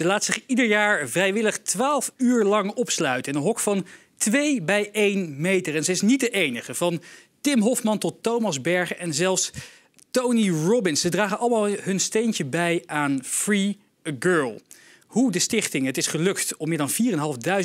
Ze laat zich ieder jaar vrijwillig 12 uur lang opsluiten in een hok van 2 bij 1 meter. En ze is niet de enige. Van Tim Hofman tot Thomas Bergen en zelfs Tony Robbins. Ze dragen allemaal hun steentje bij aan Free a Girl. Hoe de stichting het is gelukt om meer dan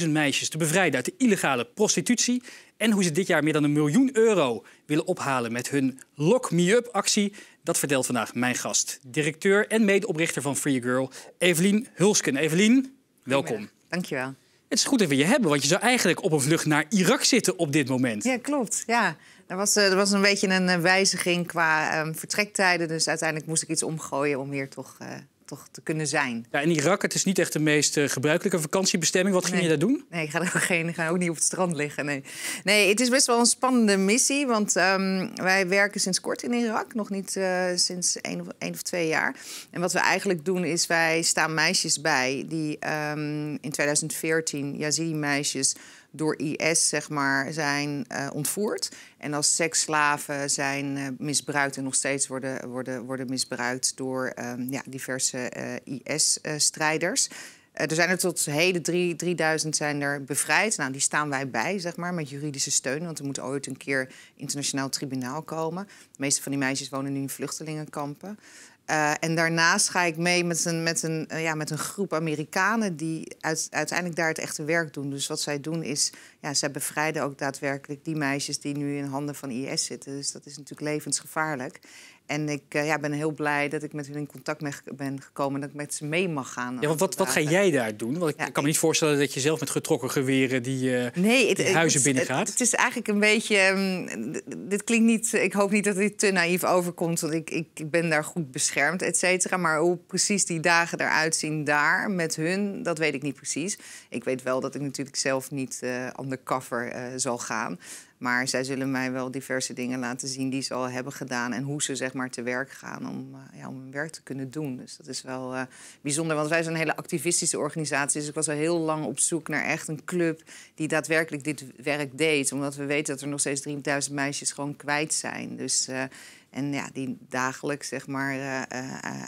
4.500 meisjes te bevrijden uit de illegale prostitutie. En hoe ze dit jaar meer dan een miljoen euro willen ophalen met hun Lock Me Up actie. Dat vertelt vandaag mijn gast, directeur en medeoprichter van Free Girl, Evelien Hulsken. Evelien, welkom. Dankjewel. Het is goed even je hebben, want je zou eigenlijk op een vlucht naar Irak zitten op dit moment. Ja, klopt. Ja. Er was, eh, er was een beetje een eh, wijziging qua ehm, vertrektijden. Dus uiteindelijk moest ik iets omgooien om hier toch eh, toch te kunnen zijn. Ja, in Irak, het is niet echt de meest eh, gebruikelijke vakantiebestemming. Wat ging je daar doen? Nee, ik ga, er ook geen, ga ook niet op het strand liggen. Nee. nee, het is best wel een spannende missie. Want ehm, wij werken sinds kort in Irak. Nog niet eh, sinds één of, één of twee jaar. En wat we eigenlijk doen is, wij staan meisjes bij... die ehm, in 2014, Yazidi-meisjes door IS zeg maar, zijn eh, ontvoerd. En als seksslaven zijn eh, misbruikt en nog steeds worden, worden, worden misbruikt door ehm, ja, diverse eh, IS-strijders. er zijn er tot heden 3000 zijn er bevrijd. Nou, die staan wij bij, zeg maar, met juridische steun. Want er moet ooit een keer internationaal tribunaal komen. De meeste van die meisjes wonen nu in vluchtelingenkampen. Eh, en daarnaast ga ik mee met een, met een, eh, ja, met een groep Amerikanen die uiteindelijk daar het echte werk doen. Dus wat zij doen is, ja, zij bevrijden ook daadwerkelijk die meisjes die nu in handen van IS zitten. Dus dat is natuurlijk levensgevaarlijk. En ik eh, ja, ben heel blij dat ik met hun in contact ben gekomen... en dat ik met ze mee mag gaan. Ja, want wat, wat ga jij daar doen? Want ik kan me niet voorstellen dat je zelf met getrokken geweren... die, eh, het, huizen binnen gaat. Het, het, is eigenlijk een beetje... Ehm, dit klinkt niet... Ik hoop niet dat dit te naïef overkomt... want ik, ik ben daar goed beschermd, et cetera. Maar hoe precies die dagen eruit zien daar met hun... dat weet ik niet precies. Ik weet wel dat ik natuurlijk zelf niet uh, undercover zal gaan... Maar zij zullen mij wel diverse dingen laten zien die ze al hebben gedaan. En hoe ze zeg maar te werk gaan om, eh, ja, om hun werk te kunnen doen. Dus dat is wel eh, bijzonder. Want wij zijn een hele activistische organisatie. Dus ik was al heel lang op zoek naar echt een club die daadwerkelijk dit werk deed. Omdat we weten dat er nog steeds 3000 meisjes gewoon kwijt zijn. Dus, eh, en ja, die dagelijks zeg maar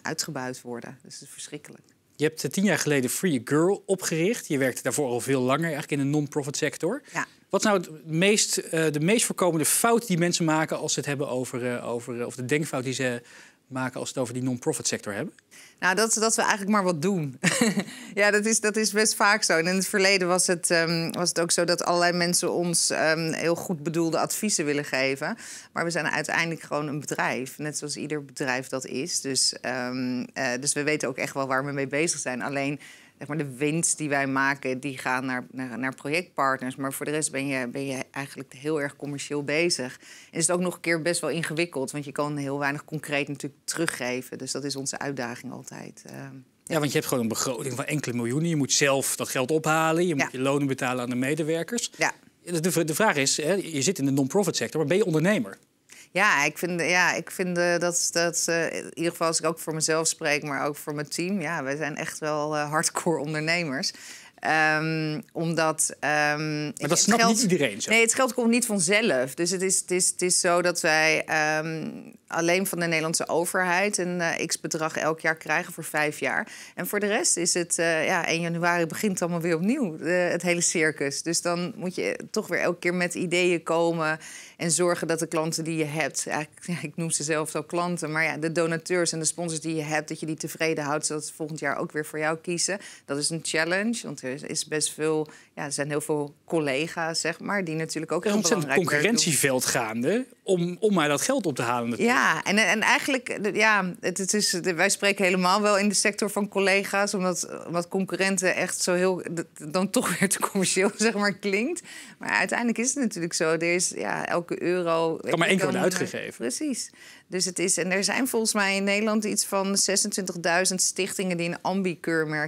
uitgebuit worden. Dus het is verschrikkelijk. Je hebt tien jaar geleden Free Girl opgericht. Je werkte daarvoor al veel langer eigenlijk in de non-profit sector. Ja. Wat is nou het meest, eh, de meest voorkomende fout die mensen maken als ze het hebben over, eh, over eh, of de denkfout die ze maken als ze het over die non-profit sector hebben? Nou, dat, dat we eigenlijk maar wat doen. ja, dat is, dat is best vaak zo. En in het verleden was het, ehm, was het ook zo dat allerlei mensen ons ehm, heel goed bedoelde adviezen willen geven. Maar we zijn uiteindelijk gewoon een bedrijf, net zoals ieder bedrijf dat is. Dus, ehm, dus we weten ook echt wel waar we mee bezig zijn. Alleen maar, de winst die wij maken, die gaan naar, naar, naar, projectpartners. Maar voor de rest ben je, ben je eigenlijk heel erg commercieel bezig. En is het ook nog een keer best wel ingewikkeld, want je kan heel weinig concreet natuurlijk teruggeven. Dus dat is onze uitdaging altijd. Eh. ja, want je hebt gewoon een begroting van enkele miljoenen. Je moet zelf dat geld ophalen. Je moet je lonen betalen aan de medewerkers. Ja. De, de vraag is, hè, je zit in de non-profit sector, maar ben je ondernemer? Ja, ik vind, ja, ik vind eh, dat, dat eh, in ieder geval als ik ook voor mezelf spreek, maar ook voor mijn team. Ja, wij zijn echt wel eh, hardcore ondernemers. Ehm, omdat. Ehm, maar dat snapt geld, niet iedereen. Zo. Nee, het geld komt niet vanzelf. Dus het is, het is, het is zo dat wij ehm, alleen van de Nederlandse overheid een eh, x-bedrag elk jaar krijgen voor vijf jaar. En voor de rest is het eh, ja, 1 januari begint allemaal weer opnieuw, eh, het hele circus. Dus dan moet je toch weer elke keer met ideeën komen en zorgen dat de klanten die je hebt, ja, ik noem ze zelf al klanten, maar ja, de donateurs en de sponsors die je hebt, dat je die tevreden houdt, zodat ze volgend jaar ook weer voor jou kiezen. Dat is een challenge. Want is, best veel. Ja, er zijn heel veel collega's, zeg maar, die natuurlijk ook. Er is een concurrentieveld concurrentieveld gaande om, om maar dat geld op te halen. Ja, en, en eigenlijk, ja, het, het, is, wij spreken helemaal wel in de sector van collega's, omdat wat concurrenten echt zo heel. dan toch weer te commercieel, zeg maar, klinkt. Maar uiteindelijk is het natuurlijk zo. Er is ja, elke euro. Kan maar één worden eh, uitgegeven. Precies. Dus het is, en er zijn volgens mij in Nederland iets van 26.000 stichtingen die een ambi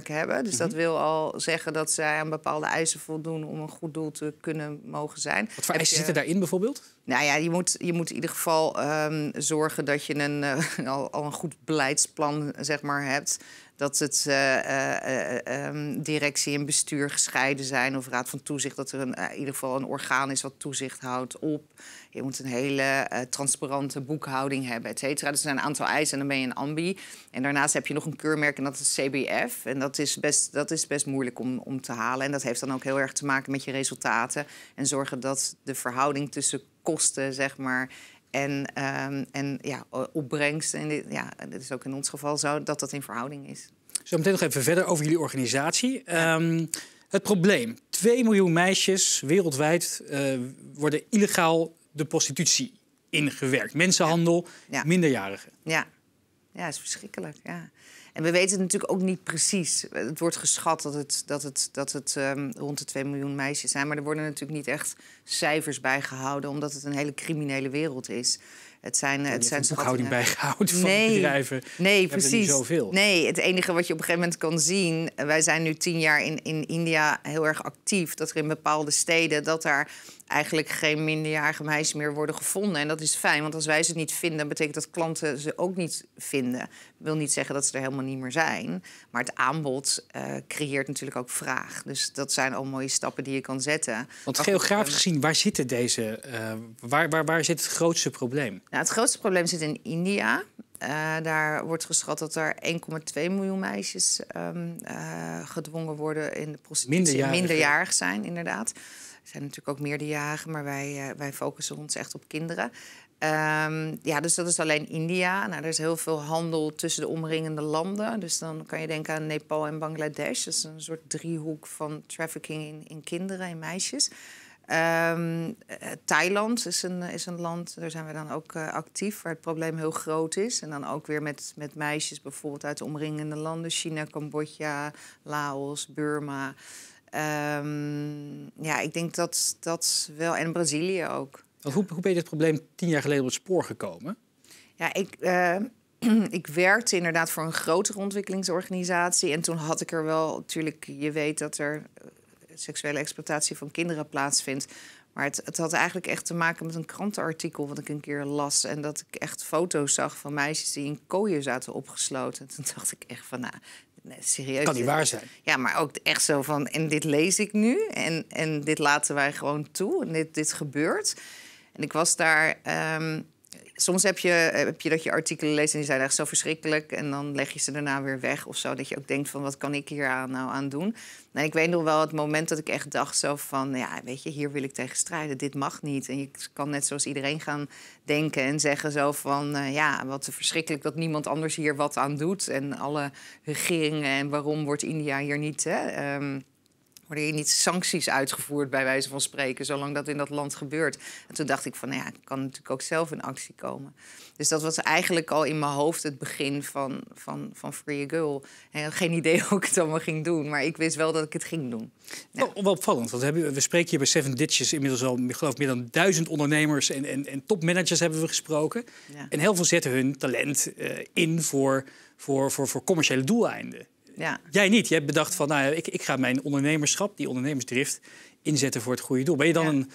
hebben. Dus dat mhm. wil al zeggen dat zij aan bepaalde eisen voldoen om een goed doel te kunnen mogen zijn. Wat voor eisen zitten daarin bijvoorbeeld? Nou ja, je moet, je moet in ieder geval ehm, zorgen dat je een, eh, al, al, een goed beleidsplan zeg maar, hebt. Dat het eh, eh, ehm, directie en bestuur gescheiden zijn of raad van toezicht. Dat er een, in ieder geval een orgaan is wat toezicht houdt op. Je moet een hele transparante boekhouding hebben, et cetera. Dus er zijn een aantal eisen en dan ben je een ambi. En daarnaast heb je nog een keurmerk en dat is CBF. En dat is best, dat is best moeilijk om, om te halen. En dat heeft dan ook heel erg te maken met je resultaten. En zorgen dat de verhouding tussen kosten, zeg maar. En, um, en ja, opbrengsten. En ja, dat is ook in ons geval zo dat dat in verhouding is. Zo meteen nog even verder over jullie organisatie. Ehm, het probleem. 2 miljoen meisjes wereldwijd eh, worden illegaal de prostitutie ingewerkt. Mensenhandel, ja. minderjarigen. Ja. ja, is verschrikkelijk. Ja. En we weten het natuurlijk ook niet precies. Het wordt geschat dat het, dat het, dat het ehm, rond de 2 miljoen meisjes zijn. Maar er worden natuurlijk niet echt cijfers bijgehouden, omdat het een hele criminele wereld is. Het zijn, oh, het zijn boekhouding bijgehouden van nee, bedrijven. Nee, precies. zoveel. Nee, het enige wat je op een gegeven moment kan zien. Eh, wij zijn nu tien jaar in, in India heel erg actief. Dat er in bepaalde steden dat daar eigenlijk geen minderjarige meisjes meer worden gevonden. En dat is fijn, want als wij ze niet vinden, betekent dat klanten ze ook niet vinden. Dat wil niet zeggen dat ze er helemaal niet meer zijn. Maar het aanbod eh, creëert natuurlijk ook vraag. Dus dat zijn al mooie stappen die je kan zetten. Want geografisch eh, gezien, waar zitten deze? waar, waar, waar zit het grootste probleem? Nou, het grootste probleem zit in India. Eh, daar wordt geschat dat er 1,2 miljoen meisjes ehm, eh, gedwongen worden in de prostitutie. Minderjarig. Minderjarig zijn, inderdaad. Er zijn natuurlijk ook meerderjarigen, maar wij, eh, wij focussen ons echt op kinderen. Ehm, ja, dus dat is alleen India. Nou, er is heel veel handel tussen de omringende landen. Dus dan kan je denken aan Nepal en Bangladesh. Dat is een soort driehoek van trafficking in, in kinderen en meisjes. Ehm, eh, Thailand is een, is een land, daar zijn we dan ook eh, actief, waar het probleem heel groot is. En dan ook weer met, met meisjes bijvoorbeeld uit de omringende landen, China, Cambodja, Laos, Burma. Ehm, ja, ik denk dat dat wel, en Brazilië ook. Hoe, hoe ben je dit probleem tien jaar geleden op het spoor gekomen? Ja, ik, eh, ik werkte inderdaad voor een grotere ontwikkelingsorganisatie. En toen had ik er wel, natuurlijk, je weet dat er seksuele exploitatie van kinderen plaatsvindt. Maar het, het, had eigenlijk echt te maken met een krantenartikel wat ik een keer las. En dat ik echt foto's zag van meisjes die in kooien zaten opgesloten. En toen dacht ik echt van, nou, nee, serieus. Kan niet waar zijn. Ja, maar ook echt zo van, en dit lees ik nu. En, en dit laten wij gewoon toe. En dit, dit gebeurt. En ik was daar... Ehm, soms heb je, eh, heb je dat je artikelen leest en die zijn echt zo verschrikkelijk. En dan leg je ze daarna weer weg of zo. Dat je ook denkt van wat kan ik hier aan, nou aan doen. En nou, ik weet nog wel het moment dat ik echt dacht zo van... ja, weet je, hier wil ik tegen strijden. Dit mag niet. En je kan net zoals iedereen gaan denken en zeggen zo van... Eh, ja, wat verschrikkelijk dat niemand anders hier wat aan doet. En alle regeringen en waarom wordt India hier niet... Hè, ehm, worden hier niet sancties uitgevoerd, bij wijze van spreken, zolang dat in dat land gebeurt. En toen dacht ik van, nou ja, ik kan natuurlijk ook zelf in actie komen. Dus dat was eigenlijk al in mijn hoofd het begin van, van, van Free a Girl. En geen idee hoe ik het allemaal ging doen, maar ik wist wel dat ik het ging doen. wel opvallend, want we spreken hier bij Seven Ditches inmiddels al, ik meer dan duizend ondernemers en, en, en topmanagers hebben we gesproken. En heel veel zetten hun talent eh, in voor, voor, voor, voor commerciële doeleinden. Ja. Jij niet. Je hebt bedacht van, nou, ik, ik ga mijn ondernemerschap, die ondernemersdrift, inzetten voor het goede doel. Ben je dan een,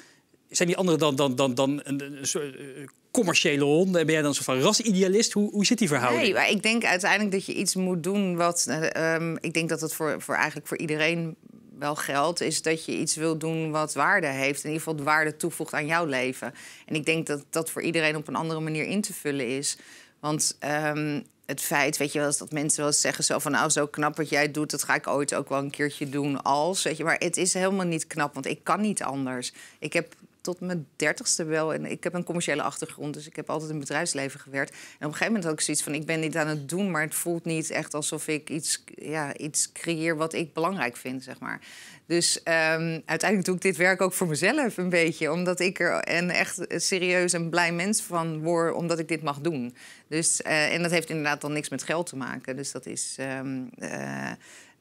zijn die anderen dan, dan, dan, dan een, een eh, commerciële honden? Ben jij dan zo van rasidealist? Hoe, hoe zit die verhouding? Nee, maar ik denk uiteindelijk dat je iets moet doen wat... Eh, ehm, ik denk dat het voor, voor eigenlijk voor iedereen wel geldt, is dat je iets wilt doen wat waarde heeft. In ieder geval de waarde toevoegt aan jouw leven. En ik denk dat dat voor iedereen op een andere manier in te vullen is. Want ehm, het feit, weet je wel, dat mensen wel eens zeggen zo van... nou, zo knap wat jij doet, dat ga ik ooit ook wel een keertje doen als. Weet je. Maar het is helemaal niet knap, want ik kan niet anders. Ik heb tot mijn dertigste wel. En ik heb een commerciële achtergrond, dus ik heb altijd in bedrijfsleven gewerkt. En op een gegeven moment had ik zoiets van: ik ben dit aan het doen, maar het voelt niet echt alsof ik iets, ja, iets creëer wat ik belangrijk vind, zeg maar. Dus ehm, uiteindelijk doe ik dit werk ook voor mezelf een beetje. Omdat ik er een echt serieus en blij mens van word, omdat ik dit mag doen. Dus, eh, en dat heeft inderdaad dan niks met geld te maken. Dus dat is. Ehm, eh,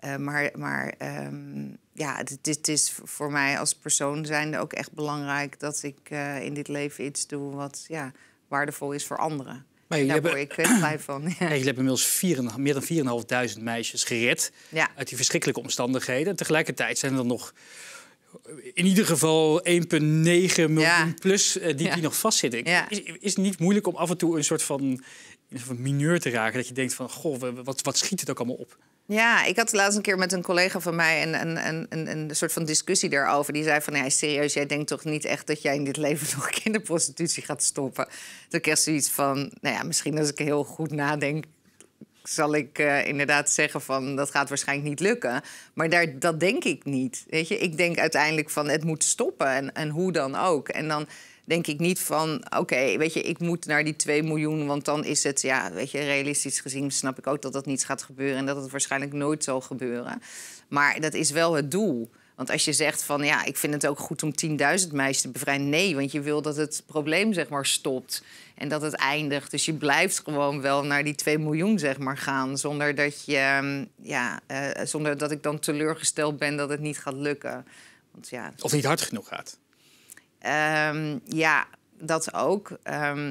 eh, maar maar ehm, ja, dit is voor mij als persoon zijnde ook echt belangrijk dat ik eh, in dit leven iets doe wat ja, waardevol is voor anderen. Maar Daar hebben, ik heel eh, blij van. Ja. Jullie hebben inmiddels vier, meer dan 4.500 meisjes gered uit die verschrikkelijke omstandigheden. Tegelijkertijd zijn er nog in ieder geval 1,9 miljoen plus die, die nog vastzitten. Is, het niet moeilijk om af en toe een soort van, een soort van mineur te raken? Dat je denkt van, goh, wat, wat schiet het ook allemaal op? Ja, ik had laatst een keer met een collega van mij een, een, een, een, een soort van discussie daarover. Die zei van, ja, serieus, jij denkt toch niet echt dat jij in dit leven nog kinderprostitutie gaat stoppen? Toen kreeg ze iets van, nou ja, misschien als ik heel goed nadenk, zal ik eh, inderdaad zeggen van dat gaat waarschijnlijk niet lukken. Maar daar, dat denk ik niet. Weet je? Ik denk uiteindelijk van het moet stoppen en, en hoe dan ook. En dan denk ik niet van, oké, weet je, ik moet naar die 2 miljoen, want dan is het, ja, weet je, realistisch gezien snap ik ook dat dat niet gaat gebeuren en dat het waarschijnlijk nooit zal gebeuren. Maar dat is wel het doel. Want als je zegt van ja, ik vind het ook goed om 10.000 meisjes te bevrijden. Nee, want je wil dat het probleem zeg maar stopt en dat het eindigt. Dus je blijft gewoon wel naar die 2 miljoen zeg maar gaan. Zonder dat, je, ehm, ja, eh, zonder dat ik dan teleurgesteld ben dat het niet gaat lukken. Want, ja, of niet hard genoeg gaat. Ehm, ja, dat ook. Ehm,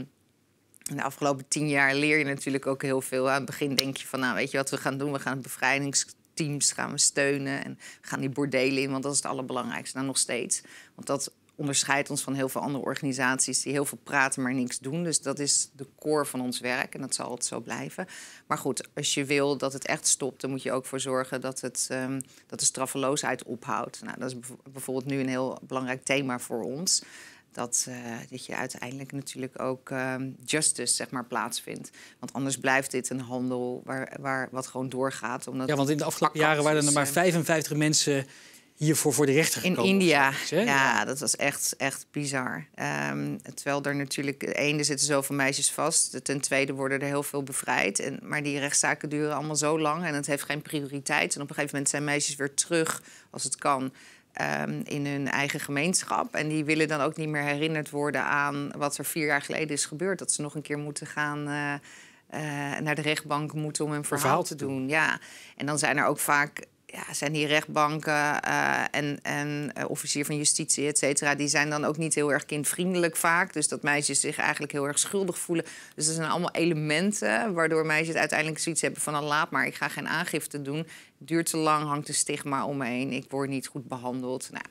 in de afgelopen tien jaar leer je natuurlijk ook heel veel. Aan het begin denk je van, nou weet je wat we gaan doen? We gaan bevrijdingsteams gaan we steunen en we gaan die bordelen in, want dat is het allerbelangrijkste. Nou, nog steeds. Want dat onderscheidt ons van heel veel andere organisaties die heel veel praten, maar niks doen. Dus dat is de core van ons werk en dat zal het zo blijven. Maar goed, als je wil dat het echt stopt, dan moet je ook voor zorgen dat, het, ehm, dat de straffeloosheid ophoudt. Nou, dat is bijvoorbeeld nu een heel belangrijk thema voor ons. Dat, eh, dat je uiteindelijk natuurlijk ook ehm, justice zeg maar, plaatsvindt. Want anders blijft dit een handel waar, waar wat gewoon doorgaat. Omdat ja, want in de afgelopen jaren waren er maar 55 eh, mensen hiervoor voor de rechter gekomen. In India, ja, dat was echt, echt bizar. Ehm, terwijl er natuurlijk, één, er zitten zoveel meisjes vast. Ten tweede worden er heel veel bevrijd. En, maar die rechtszaken duren allemaal zo lang en het heeft geen prioriteit. En op een gegeven moment zijn meisjes weer terug, als het kan... Ehm, in hun eigen gemeenschap. En die willen dan ook niet meer herinnerd worden aan wat er vier jaar geleden is gebeurd. Dat ze nog een keer moeten gaan... Eh, eh, naar de rechtbank moeten om een verhaal, te doen. doen. Ja. En dan zijn er ook vaak ja, zijn die rechtbanken eh, en, en eh, officier van justitie, et cetera, die zijn dan ook niet heel erg kindvriendelijk vaak. Dus dat meisjes zich eigenlijk heel erg schuldig voelen. Dus dat zijn allemaal elementen waardoor meisjes uiteindelijk zoiets hebben van nou, laat maar, ik ga geen aangifte doen. duurt te lang, hangt een stigma om me heen, ik word niet goed behandeld. Nou,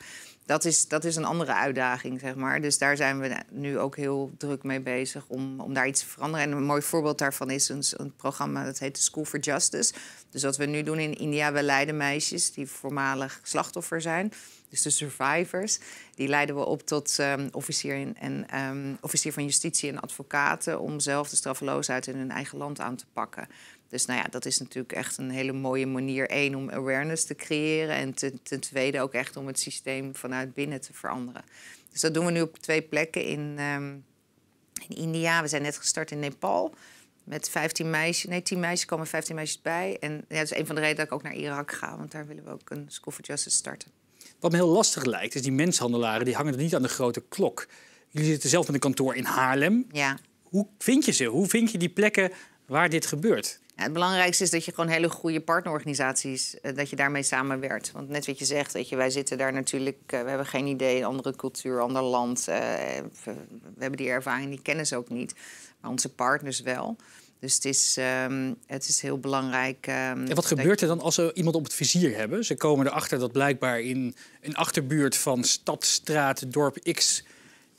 dat is, dat is een andere uitdaging, zeg maar. Dus daar zijn we nu ook heel druk mee bezig om, om daar iets te veranderen. En een mooi voorbeeld daarvan is een, een programma dat heet de School for Justice. Dus wat we nu doen in India, we leiden meisjes die voormalig slachtoffer zijn dus de survivors, die leiden we op tot ehm, officier, in, en, ehm, officier van justitie en advocaten om zelf de straffeloosheid in hun eigen land aan te pakken. Dus nou ja, dat is natuurlijk echt een hele mooie manier. één, om awareness te creëren. En ten, tweede ook echt om het systeem vanuit binnen te veranderen. Dus dat doen we nu op twee plekken in, ehm, in India. We zijn net gestart in Nepal. Met 15 meisjes, nee, 10 meisjes komen 15 meisjes bij. En ja, dat is een van de redenen dat ik ook naar Irak ga, want daar willen we ook een School for Justice starten. Wat me heel lastig lijkt, is die menshandelaren die hangen er niet aan de grote klok. Jullie zitten zelf met een kantoor in Haarlem. Ja. Hoe vind je ze? Hoe vind je die plekken waar dit gebeurt? het belangrijkste is dat je gewoon hele goede partnerorganisaties, eh, dat je daarmee samenwerkt. Want net wat je zegt, weet je, wij zitten daar natuurlijk, eh, we hebben geen idee, andere cultuur, ander land. Eh, we, we, hebben die ervaring, die kennis ook niet, maar onze partners wel. Dus het is, ehm, het is heel belangrijk. Ehm, en wat gebeurt er dan als ze iemand op het vizier hebben? Ze komen erachter dat blijkbaar in een achterbuurt van stad, straat, dorp X.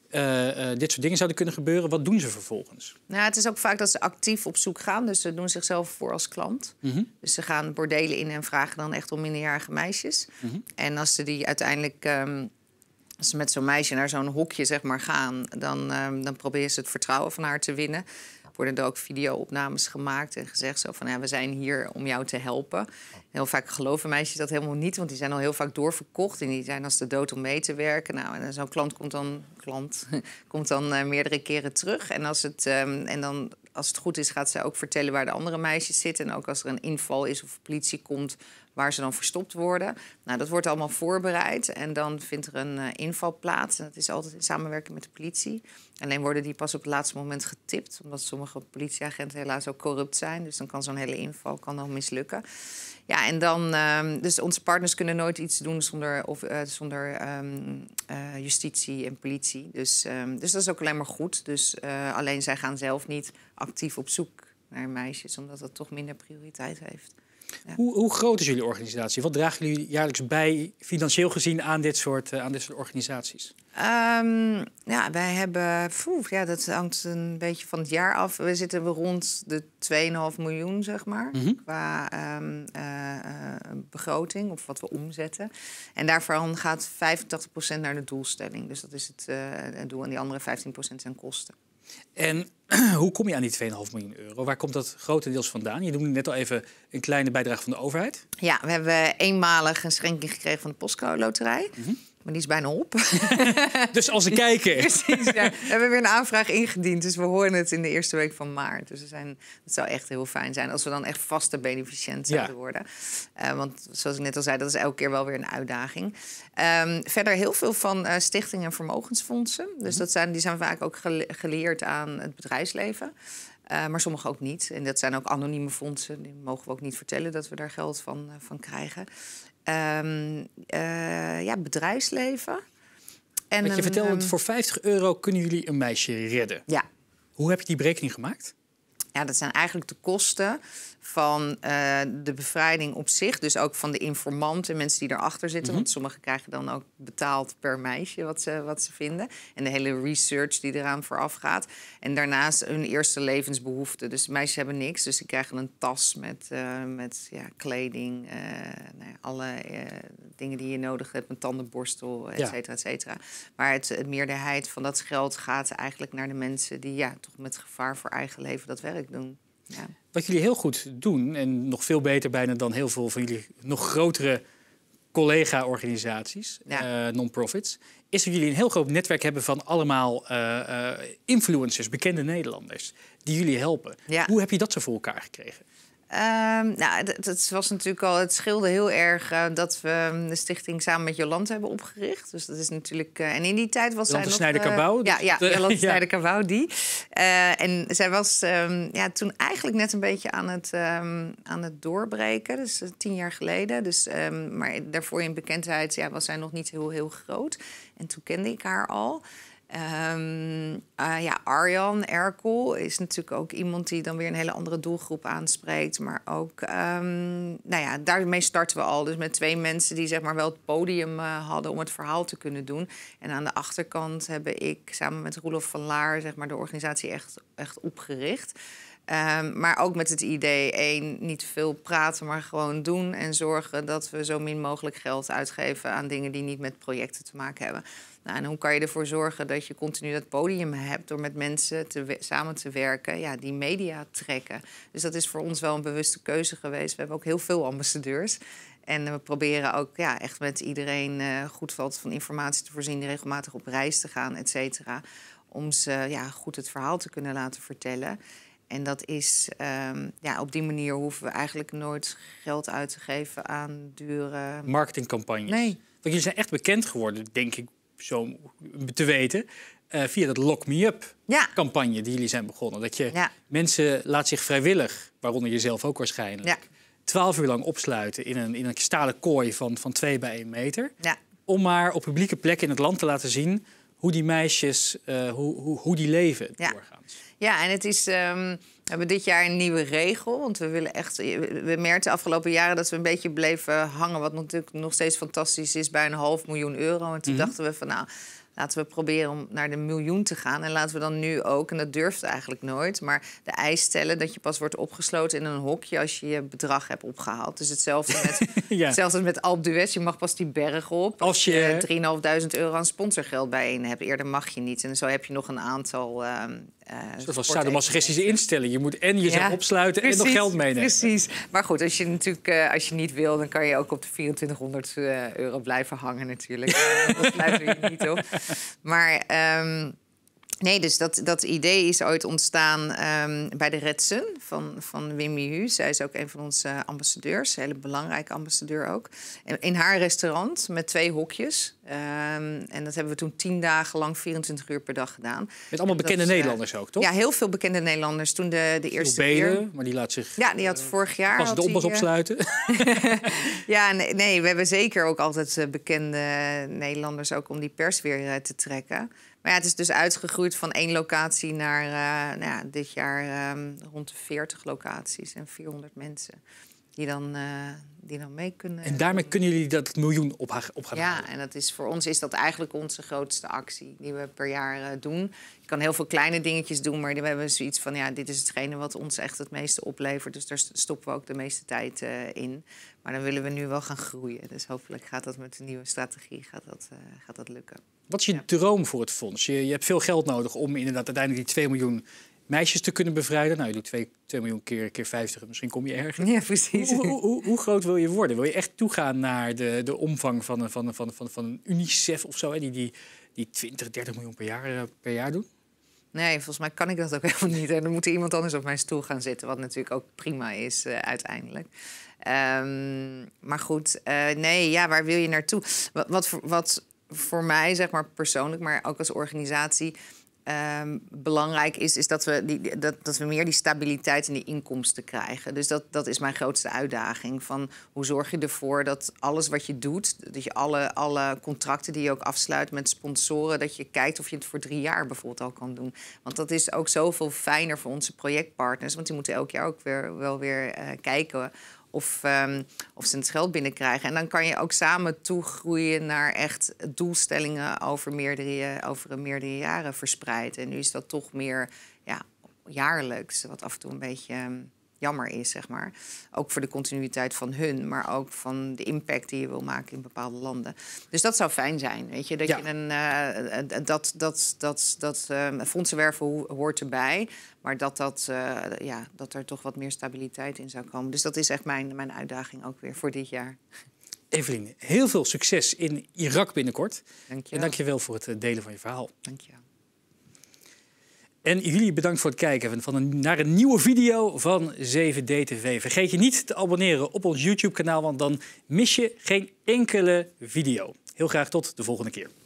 Eh, eh, dit soort dingen zouden kunnen gebeuren. Wat doen ze vervolgens? Nou, het is ook vaak dat ze actief op zoek gaan. Dus ze doen zichzelf voor als klant. Mhm. Dus ze gaan bordelen in en vragen dan echt om minderjarige meisjes. Mhm. En als ze die uiteindelijk. Ehm, als ze met zo'n meisje naar zo'n hokje zeg maar, gaan, dan, um, dan proberen ze het vertrouwen van haar te winnen worden er ook videoopnames gemaakt en gezegd zo van ja, we zijn hier om jou te helpen. Heel vaak geloven meisjes dat helemaal niet, want die zijn al heel vaak doorverkocht en die zijn als de dood om mee te werken. Nou, en zo'n klant komt dan, klant, komt dan eh, meerdere keren terug. En als het, ehm, en dan als het goed is, gaat ze ook vertellen waar de andere meisjes zitten. En ook als er een inval is of politie komt, waar ze dan verstopt worden. Nou, dat wordt allemaal voorbereid en dan vindt er een eh, inval plaats. En dat is altijd in samenwerking met de politie. Alleen worden die pas op het laatste moment getipt, omdat sommige politieagenten helaas ook corrupt zijn. Dus dan kan zo'n hele inval kan dan mislukken. Ja, en dan, ehm, dus onze partners kunnen nooit iets doen zonder, of, eh, zonder ehm, eh, justitie en politie. Dus, ehm, dus dat is ook alleen maar goed. Dus alleen zij gaan zelf niet actief op zoek naar meisjes, omdat dat toch minder prioriteit heeft. Hoe, hoe, groot is jullie organisatie? Wat dragen jullie jaarlijks bij, financieel gezien, aan dit soort, eh, aan dit organisaties? Ehm, ja, wij hebben, ja, dat hangt een beetje van het jaar af. We zitten we rond de 2,5 miljoen, zeg maar, mhm. qua ehm, eh, eh, begroting of wat we omzetten. En daarvan gaat 85% naar de doelstelling. Dus dat is het, het doel. En die andere 15% zijn kosten. En hoe kom je aan die 2,5 miljoen euro? Waar komt dat grotendeels vandaan? Je noemde net al even een kleine bijdrage van de overheid. Ja, we hebben eenmalig een schenking gekregen van de Postcode Loterij. Mhm. Maar die is bijna op. dus als ze kijken. Precies, We hebben weer een aanvraag ingediend. Dus we horen het in de eerste week van maart. Dus we zijn, het zou echt heel fijn zijn als we dan echt vaste beneficiënt zouden worden. Eh, want zoals ik net al zei, dat is elke keer wel weer een uitdaging. Ehm, verder heel veel van eh, stichtingen en vermogensfondsen. Dus mhm. dat zijn, die zijn vaak ook geleerd aan het bedrijfsleven. Eh, maar sommige ook niet. En dat zijn ook anonieme fondsen. Die mogen we ook niet vertellen dat we daar geld van, van krijgen. Ehm, eh, ja, bedrijfsleven. En Want je vertelde, ehm, voor 50 euro kunnen jullie een meisje redden. Ja. Hoe heb je die berekening gemaakt? ja, dat zijn eigenlijk de kosten van eh, de bevrijding op zich. Dus ook van de informanten, mensen die erachter zitten. Mhm. Want sommigen krijgen dan ook betaald per meisje wat ze, wat ze vinden. En de hele research die eraan vooraf gaat. En daarnaast hun eerste levensbehoeften. Dus meisjes hebben niks. Dus ze krijgen een tas met, eh, met ja, kleding, eh, nou ja, alle dingen die je nodig hebt. Een tandenborstel, et cetera, et cetera. Maar het, meerderheid van dat geld gaat eigenlijk naar de mensen die ja, toch met gevaar voor eigen leven dat werk ja. Wat jullie heel goed doen, en nog veel beter bijna dan heel veel van jullie nog grotere collega-organisaties, eh, non-profits, is dat jullie een heel groot netwerk hebben van allemaal eh, eh, influencers, bekende Nederlanders, die jullie helpen. Hoe heb je dat zo voor elkaar gekregen? Ehm, nou, dat, was natuurlijk al, het scheelde heel erg eh, dat we ehm, de stichting samen met Jolant hebben opgericht. Dus dat is natuurlijk. Eh, en in die tijd was zij. de Snijder-Kabouw? Eh, ja, ja, de, Jolante ja. kabouw die. en zij was ehm, ja, toen eigenlijk net een beetje aan het, aan het doorbreken. Dus tien jaar geleden. Dus, maar daarvoor in bekendheid ja, was zij nog niet heel, heel groot. En toen kende ik haar al. Ehm, eh, ja, Arjan Erkel is natuurlijk ook iemand die dan weer een hele andere doelgroep aanspreekt. Maar ook, ehm, nou ja, daarmee starten we al. Dus met twee mensen die zeg maar wel het podium eh, hadden om het verhaal te kunnen doen. En aan de achterkant heb ik samen met Roelof van Laar zeg maar, de organisatie echt, echt opgericht. Ehm, maar ook met het idee, één, niet veel praten, maar gewoon doen. En zorgen dat we zo min mogelijk geld uitgeven aan dingen die niet met projecten te maken hebben. Nou, en hoe kan je ervoor zorgen dat je continu dat podium hebt door met mensen te samen te werken, ja, die media trekken. Dus dat is voor ons wel een bewuste keuze geweest. We hebben ook heel veel ambassadeurs. En we proberen ook ja, echt met iedereen eh, goed valt van informatie te voorzien, regelmatig op reis te gaan, et cetera. Om ze ja, goed het verhaal te kunnen laten vertellen. En dat is, ehm, ja, op die manier hoeven we eigenlijk nooit geld uit te geven aan dure... Marketingcampagnes. Nee. Want jullie zijn echt bekend geworden, denk ik, zo te weten, eh, via dat Lock Me Up campagne die jullie zijn begonnen. Dat je mensen laat zich vrijwillig, waaronder jezelf ook waarschijnlijk, twaalf uur lang opsluiten in een, in een stalen kooi van, van twee bij één meter. Om maar op publieke plekken in het land te laten zien hoe die meisjes, eh, hoe, hoe, hoe, die leven ja. doorgaans. Ja, en het is. Um, we hebben dit jaar een nieuwe regel. Want we willen echt. We merkten de afgelopen jaren dat we een beetje bleven hangen. Wat natuurlijk nog steeds fantastisch is bij een half miljoen euro. En toen mhm. dachten we van nou Laten we proberen om naar de miljoen te gaan. En laten we dan nu ook, en dat durft eigenlijk nooit, maar de eis stellen dat je pas wordt opgesloten in een hokje als je je bedrag hebt opgehaald. Dus hetzelfde met, ja. hetzelfde met Alp d'Huez. Je mag pas die berg op als je, 3.500 euro aan sponsorgeld bijeen hebt. Eerder mag je niet. En zo heb je nog een aantal ehm, uh, dat was sadomasochistische instelling. Je moet en jezelf ja, opsluiten en nog geld meenemen. Precies. Maar goed, als je natuurlijk eh, als je niet wil, dan kan je ook op de 2400 eh, euro blijven hangen natuurlijk. dat sluiten we je niet op. Maar ehm, Nee, dus dat, dat idee is ooit ontstaan ehm, bij de Redsen van, van Wim Hu. Zij is ook een van onze ambassadeurs, een hele belangrijke ambassadeur ook. In haar restaurant met twee hokjes. Ehm, en dat hebben we toen tien dagen lang, 24 uur per dag gedaan. Met allemaal bekende eh, Nederlanders ook, toch? Ja, heel veel bekende Nederlanders. Toen de, de eerste keer... maar die laat zich... Ja, die had eh, vorig jaar... Pas de oppas eh, opsluiten. ja, nee, we hebben zeker ook altijd bekende Nederlanders... ook om die pers weer te trekken. Maar ja, het is dus uitgegroeid van één locatie naar eh, nou ja, dit jaar ehm, rond de 40 locaties en 400 mensen die dan, eh, die mee kunnen. En daarmee kunnen jullie dat miljoen op, op gaan Ja, en dat is, voor ons is dat eigenlijk onze grootste actie die we per jaar eh, doen. Je kan heel veel kleine dingetjes doen, maar we hebben zoiets van... ja, dit is hetgene wat ons echt het meeste oplevert. Dus daar stoppen we ook de meeste tijd eh, in. Maar dan willen we nu wel gaan groeien. Dus hopelijk gaat dat met de nieuwe strategie gaat dat, gaat dat lukken. Wat is je droom voor het fonds? Je, je hebt veel geld nodig om inderdaad uiteindelijk die 2 miljoen meisjes te kunnen bevrijden. Nou, je doet 2, miljoen keer, keer 50, misschien kom je ergens. Ja, precies. Hoe, hoe, hoe, groot wil je worden? Wil je echt toegaan naar de, de omvang van een, van, een, van, van, een UNICEF of zo, hè? Die, die, die 20, 30 miljoen per jaar, eh, per jaar doen? Nee, volgens mij kan ik dat ook helemaal niet. En dan moet er iemand anders op mijn stoel gaan zitten, wat natuurlijk ook prima is eh, uiteindelijk. Ehm, maar goed, eh, nee, ja, waar wil je naartoe? wat, wat voor mij, zeg maar persoonlijk, maar ook als organisatie Ehm, belangrijk is, is dat we, die, dat, dat we meer die stabiliteit in de inkomsten krijgen. Dus dat, dat is mijn grootste uitdaging. Van hoe zorg je ervoor dat alles wat je doet, dat je alle, alle contracten die je ook afsluit met sponsoren, dat je kijkt of je het voor drie jaar bijvoorbeeld al kan doen. Want dat is ook zoveel fijner voor onze projectpartners, want die moeten elk jaar ook weer, wel weer eh, kijken of, um, of ze het geld binnenkrijgen. En dan kan je ook samen toegroeien naar echt doelstellingen over, meerdere, over meerdere jaren verspreid. En nu is dat toch meer ja, jaarlijks, wat af en toe een beetje. Ehm, jammer is, zeg maar. Ook voor de continuïteit van hun, maar ook van de impact die je wil maken in bepaalde landen. Dus dat zou fijn zijn, weet je. Dat, ja. een, eh, eh, dat, dat, dat, dat eh, fondsenwerven hoort erbij, maar dat, dat, ja, dat er toch wat meer stabiliteit in zou komen. Dus dat is echt mijn, mijn uitdaging ook weer voor dit jaar. Evelien, heel veel succes in Irak binnenkort. Dank je En dank je wel voor het delen van je verhaal. Dank je en jullie bedankt voor het kijken van naar een nieuwe video van 7DTV. Vergeet je niet te abonneren op ons YouTube-kanaal, want dan mis je geen enkele video. Heel graag tot de volgende keer.